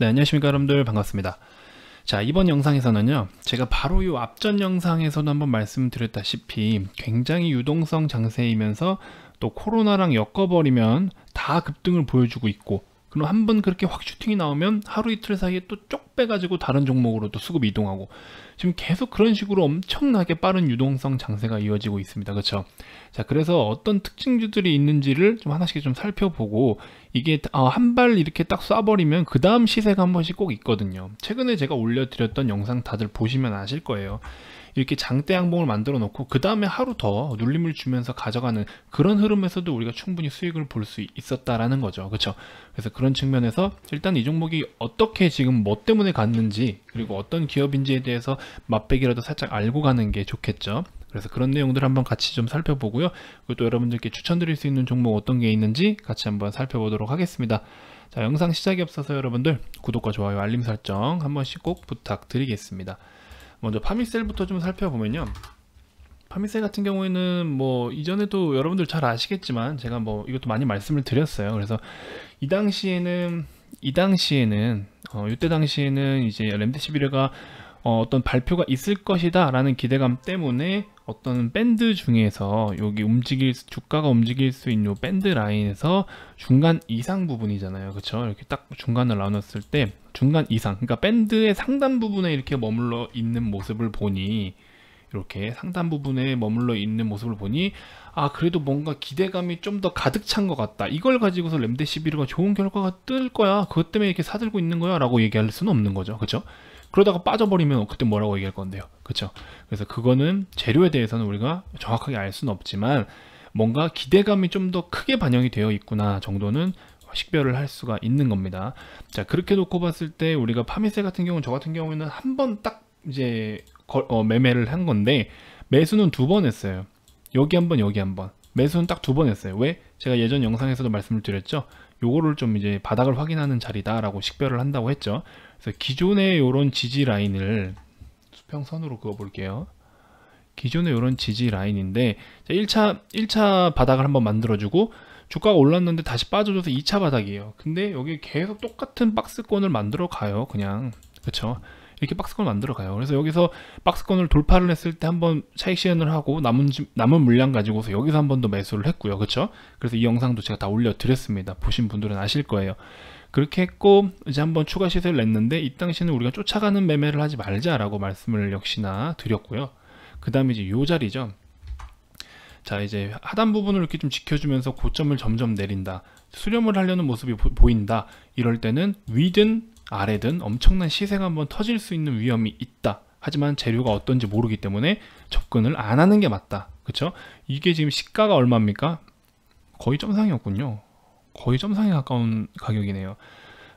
네, 안녕하십니까 여러분들 반갑습니다. 자, 이번 영상에서는요. 제가 바로 이 앞전 영상에서도 한번 말씀드렸다시피 굉장히 유동성 장세이면서 또 코로나랑 엮어버리면 다 급등을 보여주고 있고 그럼 한 번 그렇게 확 슈팅이 나오면 하루 이틀 사이에 또 쪽 빼가지고 다른 종목으로 또 수급 이동하고 지금 계속 그런 식으로 엄청나게 빠른 유동성 장세가 이어지고 있습니다. 그렇죠? 자 그래서 어떤 특징주들이 있는지를 좀 하나씩 좀 살펴보고 이게 아, 한발 이렇게 딱 쏴버리면 그 다음 시세가 한 번씩 꼭 있거든요. 최근에 제가 올려드렸던 영상 다들 보시면 아실 거예요. 이렇게 장대 양봉을 만들어 놓고 그 다음에 하루 더 눌림을 주면서 가져가는 그런 흐름에서도 우리가 충분히 수익을 볼 수 있었다라는 거죠. 그렇죠? 그래서 그런 측면에서 일단 이 종목이 어떻게 지금 뭐 때문에 갔는지 그리고 어떤 기업인지에 대해서 맛배기라도 살짝 알고 가는 게 좋겠죠. 그래서 그런 내용들 한번 같이 좀 살펴보고요. 그리고 또 여러분들께 추천드릴 수 있는 종목 어떤 게 있는지 같이 한번 살펴보도록 하겠습니다. 자, 영상 시작이 없어서 여러분들 구독과 좋아요, 알림 설정 한 번씩 꼭 부탁드리겠습니다. 먼저 파미셀부터 좀 살펴보면요. 파미셀 같은 경우에는 뭐 이전에도 여러분들 잘 아시겠지만 제가 뭐 이것도 많이 말씀을 드렸어요. 그래서 이 당시에는 이 당시에는 어, 이때 당시에는 이제 램데시비르가 어, 떤 발표가 있을 것이다 라는 기대감 때문에 어떤 밴드 중에서 여기 움직일 수, 주가가 움직일 수 있는 밴드 라인에서 중간 이상 부분이잖아요 그렇죠 이렇게 딱 중간을 나눴을 때 중간 이상 그러니까 밴드의 상단 부분에 이렇게 머물러 있는 모습을 보니 이렇게 상단 부분에 머물러 있는 모습을 보니 아 그래도 뭔가 기대감이 좀 더 가득 찬 것 같다 이걸 가지고서 램데 11가 좋은 결과가 뜰 거야 그것 때문에 이렇게 사들고 있는 거야 라고 얘기할 수는 없는 거죠 그쵸 그러다가 빠져버리면 그때 뭐라고 얘기할 건데요 그쵸 그래서 그거는 재료에 대해서는 우리가 정확하게 알 수는 없지만 뭔가 기대감이 좀 더 크게 반영이 되어 있구나 정도는 식별을 할 수가 있는 겁니다. 자 그렇게 놓고 봤을 때 우리가 파미셀 같은 경우는 저 같은 경우에는 한 번 딱 이제 거, 어, 매매를 한 건데 매수는 두 번 했어요. 여기 한번 여기 한 번. 매수는 딱 두 번 했어요. 왜? 제가 예전 영상에서도 말씀을 드렸죠. 요거를 좀 이제 바닥을 확인하는 자리다라고 식별을 한다고 했죠. 그래서 기존의 요런 지지 라인을 수평선으로 그어볼게요. 기존의 요런 지지 라인인데 자, 1차 1차 바닥을 한번 만들어주고 주가가 올랐는데 다시 빠져줘서 2차 바닥이에요 근데 여기 계속 똑같은 박스권을 만들어 가요 그냥 그쵸 이렇게 박스권 만들어 가요 그래서 여기서 박스권을 돌파를 했을 때 한번 차익 시현을 하고 남은 남은 물량 가지고서 여기서 한 번 더 매수를 했고요 그쵸 그래서 이 영상도 제가 다 올려 드렸습니다 보신 분들은 아실 거예요 그렇게 했고 이제 한번 추가 시세를 냈는데 이 당시에는 우리가 쫓아가는 매매를 하지 말자라고 말씀을 역시나 드렸고요 그 다음에 이제 요 자리죠 자 이제 하단 부분을 이렇게 좀 지켜주면서 고점을 점점 내린다 수렴을 하려는 모습이 보, 인다 이럴 때는 위든 아래든 엄청난 시세가 한번 터질 수 있는 위험이 있다 하지만 재료가 어떤지 모르기 때문에 접근을 안 하는 게 맞다 그쵸 이게 지금 시가가 얼마입니까 거의 점상이었군요 거의 점상에 가까운 가격이네요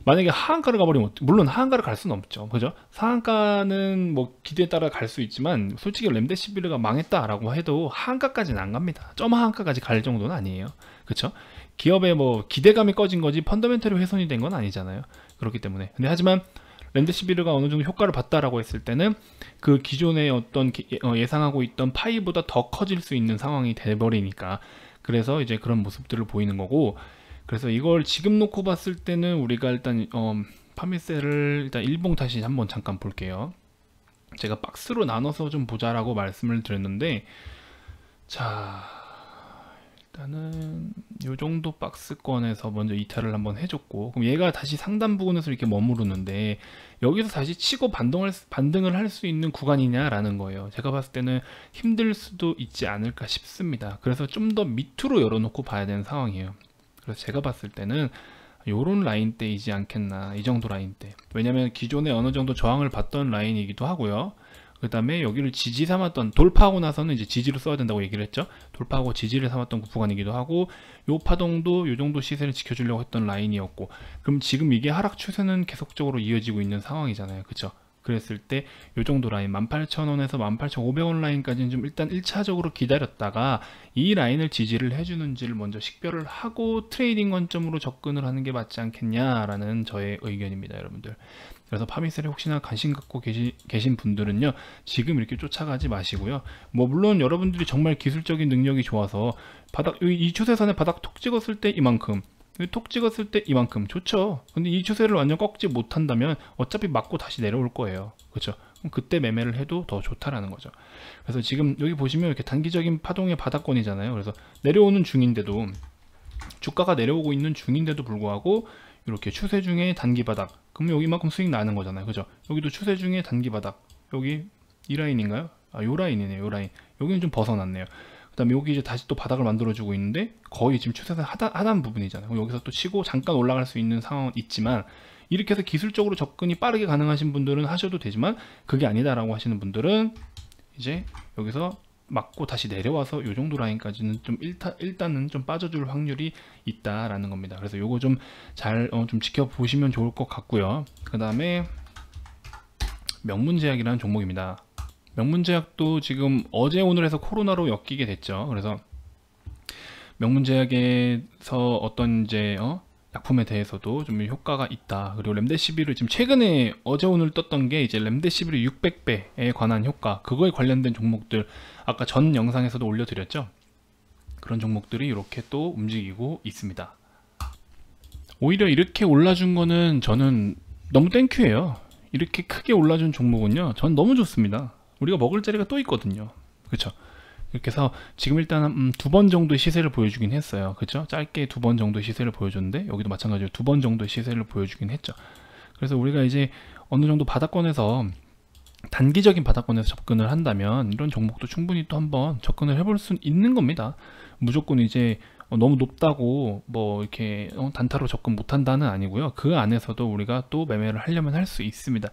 만약에 하한가를 가버리면 물론 하한가를 갈 수는 없죠 그죠 상한가는 뭐 기대에 따라 갈 수 있지만 솔직히 램데시빌가 망했다라고 해도 하한가까지는 안 갑니다 점 하한가까지 갈 정도는 아니에요 그쵸 기업의 뭐 기대감이 꺼진 거지 펀더멘털이 훼손이 된 건 아니잖아요 그렇기 때문에 근데 하지만 랜드시빌르가 어느 정도 효과를 봤다라고 했을 때는 그 기존의 어떤 어, 예상하고 있던 파이보다 더 커질 수 있는 상황이 돼버리니까 그래서 이제 그런 모습들을 보이는 거고 그래서 이걸 지금 놓고 봤을 때는 우리가 일단 어, 파미셀을 일단 일봉 다시 한번 잠깐 볼게요. 제가 박스로 나눠서 좀 보자라고 말씀을 드렸는데 자 일단은 이 정도 박스권에서 먼저 이탈을 한번 해줬고 그럼 얘가 다시 상단 부분에서 이렇게 머무르는데 여기서 다시 치고 반등할, 반등을 할 수 있는 구간이냐라는 거예요 제가 봤을 때는 힘들 수도 있지 않을까 싶습니다 그래서 좀 더 밑으로 열어놓고 봐야 되는 상황이에요 그래서 제가 봤을 때는 요런 라인 때이지 않겠나 이 정도 라인 때 왜냐면 기존에 어느 정도 저항을 받던 라인이기도 하고요 그 다음에 여기를 지지 삼았던 돌파하고 나서는 이제 지지로 써야 된다고 얘기를 했죠 돌파하고 지지를 삼았던 그 구간이기도 하고 요 파동도 요 정도 시세를 지켜주려고 했던 라인이었고 그럼 지금 이게 하락 추세는 계속적으로 이어지고 있는 상황이잖아요 그쵸 그랬을 때 이 정도 라인 18,000원에서 18,500원 라인까지는 좀 일단 1차적으로 기다렸다가 이 라인을 지지를 해주는지를 먼저 식별을 하고 트레이딩 관점으로 접근을 하는 게 맞지 않겠냐라는 저의 의견입니다 여러분들 그래서 파미셀에 혹시나 관심 갖고 계시, 계신 분들은요 지금 이렇게 쫓아가지 마시고요 뭐 물론 여러분들이 정말 기술적인 능력이 좋아서 바닥 이 추세선에 바닥 톡 찍었을 때 이만큼 톡 찍었을 때 이만큼 좋죠 근데 이 추세를 완전 꺾지 못한다면 어차피 맞고 다시 내려올 거예요 그렇죠 그때 매매를 해도 더 좋다라는 거죠 그래서 지금 여기 보시면 이렇게 단기적인 파동의 바닥권이잖아요 그래서 내려오는 중인데도 주가가 내려오고 있는 중인데도 불구하고 이렇게 추세 중에 단기 바닥 그럼 여기만큼 수익 나는 거잖아요 그죠 여기도 추세 중에 단기 바닥 여기 이 라인인가요? 아, 요 라인이네요 요 라인 여기는 좀 벗어났네요 그다음에 여기 이제 다시 또 바닥을 만들어주고 있는데 거의 지금 추세선 하단, 하단 부분이잖아요. 여기서 또 치고 잠깐 올라갈 수 있는 상황은 있지만 이렇게 해서 기술적으로 접근이 빠르게 가능하신 분들은 하셔도 되지만 그게 아니다라고 하시는 분들은 이제 여기서 맞고 다시 내려와서 요 정도 라인까지는 좀 일타, 일단은 좀 빠져줄 확률이 있다라는 겁니다. 그래서 요거 좀 잘좀 어, 지켜보시면 좋을 것 같고요. 그 다음에 명문제약이라는 종목입니다. 명문제약도 지금 어제 오늘 해서 코로나로 엮이게 됐죠. 그래서 명문제약에서 어떤 이제 어? 약품에 대해서도 좀 효과가 있다. 그리고 램데시비를 지금 최근에 어제 오늘 떴던 게 이제 램데시비를 600배에 관한 효과 그거에 관련된 종목들 아까 전 영상에서도 올려드렸죠. 그런 종목들이 이렇게 또 움직이고 있습니다. 오히려 이렇게 올라준 거는 저는 너무 땡큐예요. 이렇게 크게 올라준 종목은요. 전 너무 좋습니다. 우리가 먹을 자리가 또 있거든요. 그렇죠? 이렇게 해서 지금 일단 음, 두번 정도의 시세를 보여주긴 했어요. 그렇죠? 짧게 두 번 정도의 시세를 보여줬는데 여기도 마찬가지로 두 번 정도의 시세를 보여주긴 했죠. 그래서 우리가 이제 어느 정도 바닥권에서 단기적인 바닥권에서 접근을 한다면 이런 종목도 충분히 또 한번 접근을 해볼 수 있는 겁니다. 무조건 이제 어, 너무 높다고 뭐 이렇게 어, 단타로 접근 못한다는 아니고요. 그 안에서도 우리가 또 매매를 하려면 할 수 있습니다.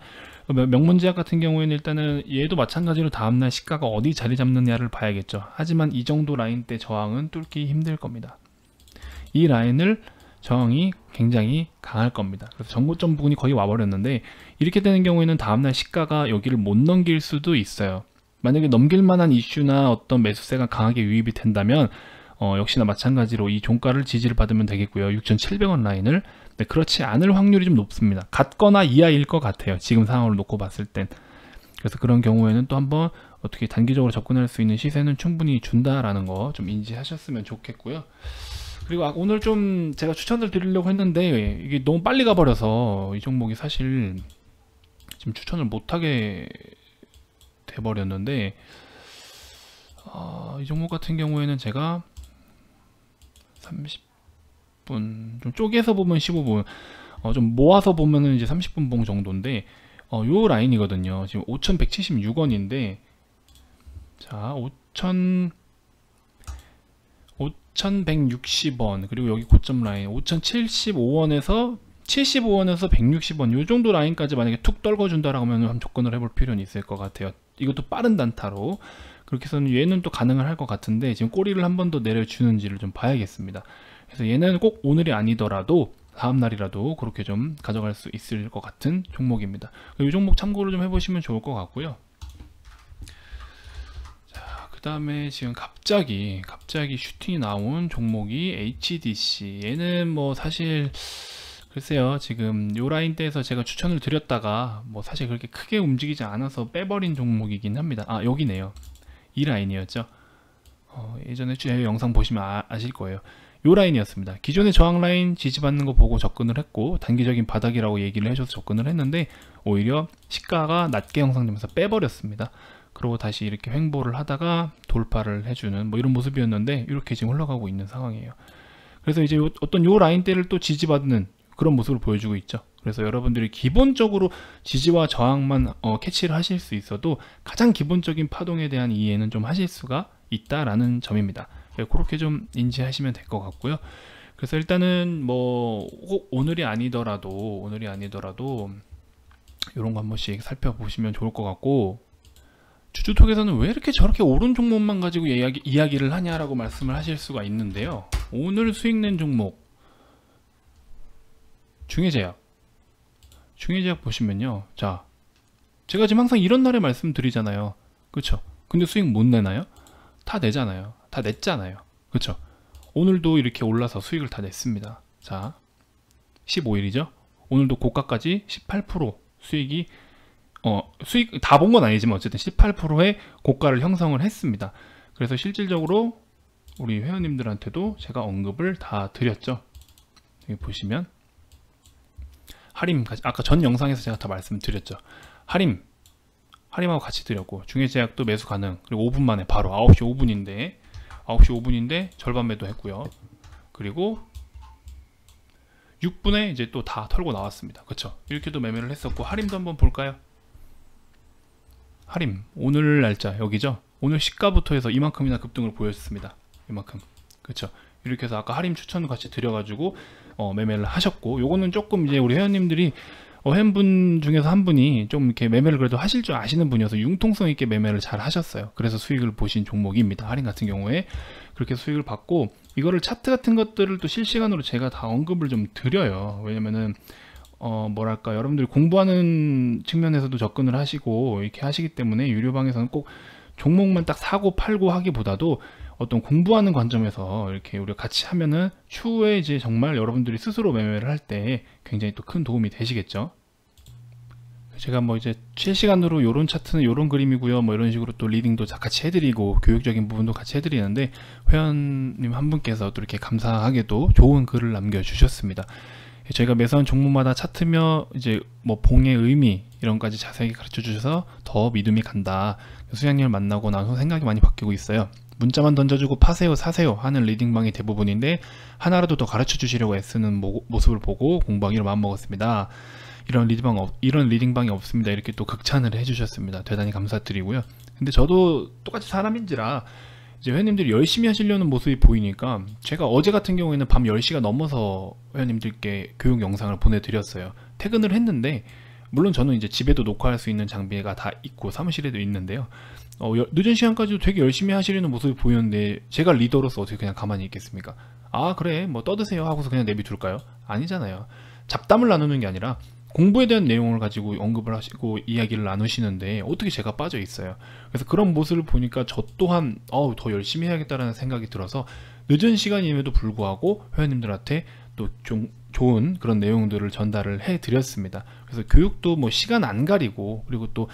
어, 명문지학 같은 경우에는 일단은 얘도 마찬가지로 다음날 시가가 어디 자리 잡느냐를 봐야겠죠. 하지만 이 정도 라인 때 저항은 뚫기 힘들 겁니다. 이 라인을 저항이 굉장히 강할 겁니다. 그래서 전고점 부분이 거의 와버렸는데 이렇게 되는 경우에는 다음날 시가가 여기를 못 넘길 수도 있어요. 만약에 넘길 만한 이슈나 어떤 매수세가 강하게 유입이 된다면 어, 역시나 마찬가지로 이 종가를 지지를 받으면 되겠고요. 6,700원 라인을 네, 그렇지 않을 확률이 좀 높습니다. 같거나 이하일 것 같아요. 지금 상황을 놓고 봤을 땐. 그래서 그런 경우에는 또 한번 어떻게 단기적으로 접근할 수 있는 시세는 충분히 준다라는 거 좀 인지하셨으면 좋겠고요. 그리고 아, 오늘 좀 제가 추천을 드리려고 했는데 예, 이게 너무 빨리 가버려서 이 종목이 사실 지금 추천을 못하게 돼버렸는데 어, 이 종목 같은 경우에는 제가 30분 좀 쪼개서 보면 15분 어, 좀 모아서 보면은 이제 30분 봉 정도인데 어, 요 라인이거든요 지금 5176원인데 자5000 5160원 그리고 여기 고점 라인 5075원에서 75원에서 160원 요 정도 라인까지 만약에 툭 떨궈준다라고 하면 조건을 해볼 필요는 있을 것 같아요 이것도 빠른 단타로 그렇게 해서는 얘는 또 가능을 할 것 같은데 지금 꼬리를 한 번 더 내려주는지를 좀 봐야겠습니다 그래서 얘는 꼭 오늘이 아니더라도 다음날이라도 그렇게 좀 가져갈 수 있을 것 같은 종목입니다 이 종목 참고로 좀 해보시면 좋을 것 같고요 그 다음에 지금 갑자기 갑자기 슈팅이 나온 종목이 HDC 얘는 뭐 사실 글쎄요 지금 요라인때에서 제가 추천을 드렸다가 뭐 사실 그렇게 크게 움직이지 않아서 빼버린 종목이긴 합니다 아 여기네요 이 라인이었죠 어, 예전에 제 영상 보시면 아, 실 거예요 요 라인이었습니다 기존의 저항 라인 지지받는 거 보고 접근을 했고 단기적인 바닥이라고 얘기를 해줘서 접근을 했는데 오히려 시가가 낮게 형성되면서 빼버렸습니다 그리고 다시 이렇게 횡보를 하다가 돌파를 해주는 뭐 이런 모습이었는데 이렇게 지금 흘러가고 있는 상황이에요 그래서 이제 어떤 요 라인대를 또 지지받는 그런 모습을 보여주고 있죠. 그래서 여러분들이 기본적으로 지지와 저항만 어, 캐치를 하실 수 있어도 가장 기본적인 파동에 대한 이해는 좀 하실 수가 있다라는 점입니다. 네, 그렇게 좀 인지하시면 될 것 같고요. 그래서 일단은 뭐 오늘이 아니더라도 오늘이 아니더라도 이런 거 한 번씩 살펴보시면 좋을 것 같고 주주톡에서는 왜 이렇게 저렇게 오른 종목만 가지고 이야기, 이야기를 하냐라고 말씀을 하실 수가 있는데요. 오늘 수익 낸 종목 중해제약 중해제약 보시면요 자 제가 지금 항상 이런 날에 말씀드리잖아요 그쵸 근데 수익 못 내나요? 다 내잖아요 다 냈잖아요 그쵸 오늘도 이렇게 올라서 수익을 다 냈습니다 자 15일이죠 오늘도 고가까지 18% 수익이 어 수익 다 본 건 아니지만 어쨌든 18%의 고가를 형성을 했습니다 그래서 실질적으로 우리 회원님들한테도 제가 언급을 다 드렸죠 여기 보시면 하림 아까 전 영상에서 제가 다 말씀드렸죠 하림 하림하고 같이 드렸고 중해제약도 매수 가능 그리고 5분 만에 바로 9시 5분인데 9시 5분인데 절반 매도했고요 그리고 6분에 이제 또 다 털고 나왔습니다 그렇죠 이렇게도 매매를 했었고 하림도 한번 볼까요 하림 오늘 날짜 여기죠 오늘 시가부터 해서 이만큼이나 급등을 보였습니다 이만큼 그렇죠 이렇게 해서 아까 하림 추천 같이 드려가지고 어, 매매를 하셨고 요거는 조금 이제 우리 회원님들이 어원분 중에서 한 분이 좀 이렇게 매매를 그래도 하실 줄 아시는 분이어서 융통성 있게 매매를 잘 하셨어요. 그래서 수익을 보신 종목입니다. 할인 같은 경우에 그렇게 수익을 받고 이거를 차트 같은 것들을 또 실시간으로 제가 다 언급을 좀 드려요. 왜냐면은 어 뭐랄까 여러분들이 공부하는 측면에서도 접근을 하시고 이렇게 하시기 때문에 유료방에서는 꼭 종목만 딱 사고 팔고 하기보다도 어떤 공부하는 관점에서 이렇게 우리가 같이 하면은 추후에 이제 정말 여러분들이 스스로 매매를 할 때 굉장히 또 큰 도움이 되시겠죠. 제가 뭐 이제 실시간으로 요런 차트는 요런 그림이고요 뭐 이런 식으로 또 리딩도 같이 해드리고 교육적인 부분도 같이 해드리는데 회원님 한 분께서 또 이렇게 감사하게도 좋은 글을 남겨주셨습니다 예, 저희가 매수 종목마다 차트며 이제 뭐 봉의 의미 이런까지 자세하게 가르쳐 주셔서 더 믿음이 간다 수양님을 만나고 나서 생각이 많이 바뀌고 있어요 문자만 던져주고 파세요 사세요 하는 리딩방이 대부분인데 하나라도 더 가르쳐 주시려고 애쓰는 모습을 보고 공부하기로 마음먹었습니다. 이런 리딩방 없, 이런 리딩방이 없습니다. 이렇게 또 극찬을 해주셨습니다. 대단히 감사드리고요. 근데 저도 똑같이 사람인지라 이제 회원님들이 열심히 하시려는 모습이 보이니까 제가 어제 같은 경우에는 밤 10시가 넘어서 회원님들께 교육 영상을 보내드렸어요. 퇴근을 했는데 물론 저는 이제 집에도 녹화할 수 있는 장비가 다 있고 사무실에도 있는데요. 어, 늦은 시간까지도 되게 열심히 하시려는 모습이 보이는데 제가 리더로서 어떻게 그냥 가만히 있겠습니까? 아 그래 뭐 떠드세요 하고서 그냥 내비둘까요? 아니잖아요. 잡담을 나누는 게 아니라 공부에 대한 내용을 가지고 언급을 하시고 이야기를 나누시는데 어떻게 제가 빠져 있어요. 그래서 그런 모습을 보니까 저 또한 어더 열심히 해야겠다라는 생각이 들어서 늦은 시간임에도 불구하고 회원님들한테 또 좀 좋은 그런 내용들을 전달을 해 드렸습니다. 그래서 교육도 뭐 시간 안 가리고 그리고 또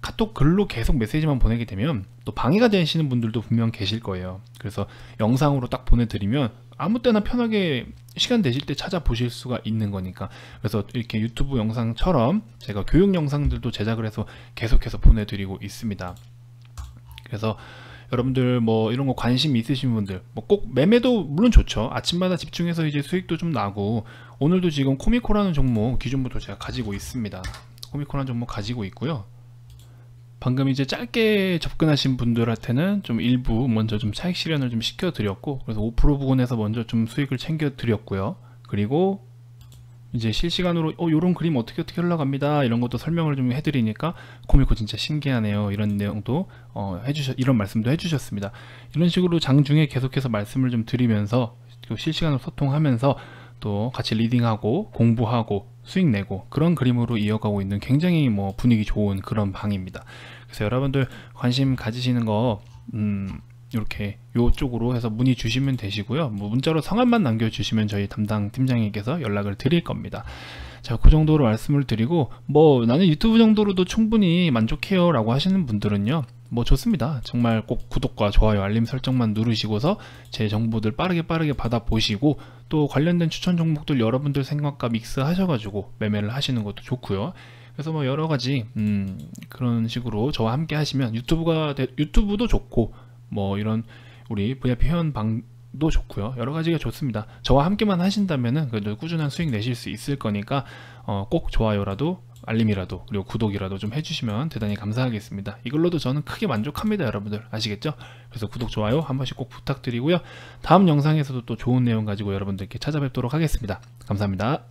카톡 글로 계속 메시지만 보내게 되면 또 방해가 되시는 분들도 분명 계실 거예요. 그래서 영상으로 딱 보내드리면 아무 때나 편하게 시간 되실 때 찾아보실 수가 있는 거니까 그래서 이렇게 유튜브 영상처럼 제가 교육 영상들도 제작을 해서 계속해서 보내드리고 있습니다. 그래서 여러분들 뭐 이런 거 관심 있으신 분들 뭐 꼭 매매도 물론 좋죠 아침마다 집중해서 이제 수익도 좀 나고 오늘도 지금 코미코라는 종목 기준부터 제가 가지고 있습니다 코미코라는 종목 가지고 있고요 방금 이제 짧게 접근하신 분들한테는 좀 일부 먼저 좀 차익 실현을 좀 시켜드렸고 그래서 5%부근에서 먼저 좀 수익을 챙겨드렸고요 그리고 이제 실시간으로 어 요런 그림 어떻게 어떻게 흘러갑니다 이런 것도 설명을 좀 해드리니까 코미코 진짜 신기하네요 이런 내용도 어, 해주셨 이런 말씀도 해주셨습니다 이런 식으로 장중에 계속해서 말씀을 좀 드리면서 실시간으로 소통하면서 또 같이 리딩하고 공부하고 수익 내고 그런 그림으로 이어가고 있는 굉장히 뭐 분위기 좋은 그런 방입니다. 그래서 여러분들 관심 가지시는 거 음, 이렇게 요쪽으로 해서 문의 주시면 되시고요. 뭐 문자로 성함만 남겨주시면 저희 담당 팀장님께서 연락을 드릴 겁니다. 자, 그 정도로 말씀을 드리고 뭐 나는 유튜브 정도로도 충분히 만족해요 라고 하시는 분들은요. 뭐 좋습니다. 정말 꼭 구독과 좋아요 알림 설정만 누르시고서 제 정보들 빠르게 빠르게 받아보시고 또 관련된 추천 종목들 여러분들 생각과 믹스 하셔가지고 매매를 하시는 것도 좋고요. 그래서 뭐 여러 가지 음 그런 식으로 저와 함께 하시면 유튜브가 되, 유튜브도 좋고 뭐 이런 우리 분야 표현 방도 좋고요. 여러 가지가 좋습니다. 저와 함께만 하신다면은 그래도 꾸준한 수익 내실 수 있을 거니까 어꼭 좋아요라도 알림이라도 그리고 구독이라도 좀 해주시면 대단히 감사하겠습니다. 이걸로도 저는 크게 만족합니다. 여러분들 아시겠죠? 그래서 구독, 좋아요 한 번씩 꼭 부탁드리고요. 다음 영상에서도 또 좋은 내용 가지고 여러분들께 찾아뵙도록 하겠습니다. 감사합니다.